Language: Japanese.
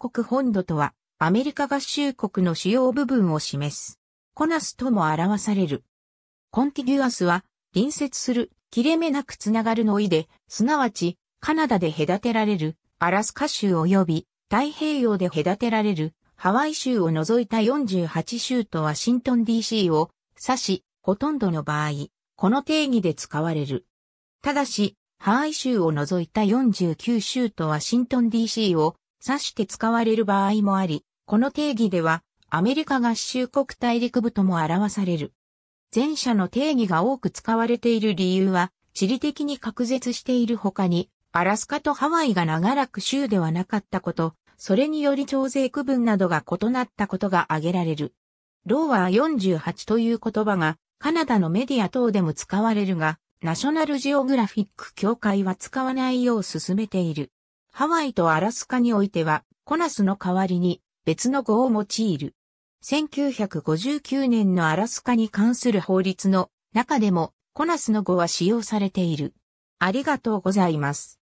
国本土とは、アメリカ合衆国の主要部分を示す。コナスとも表される。コンティギュアスは、隣接する、切れ目なくつながるの意で、すなわち、カナダで隔てられる、アラスカ州及び、太平洋で隔てられる、ハワイ州を除いた48州とワシントン DC を指し、ほとんどの場合、この定義で使われる。ただし、ハワイ州を除いた49州とワシントン DC を指して使われる場合もあり、この定義では、アメリカ合衆国大陸部とも表される。前者の定義が多く使われている理由は、地理的に隔絶している他に、アラスカとハワイが長らく州ではなかったこと、それにより徴税区分などが異なったことが挙げられる。ローアー48という言葉が、カナダのメディア等でも使われるが、ナショナルジオグラフィック協会は使わないよう進めている。ハワイとアラスカにおいては、コナスの代わりに別の語を用いる。1959年のアラスカに関する法律の中でもコナスの語は使用されている。ありがとうございます。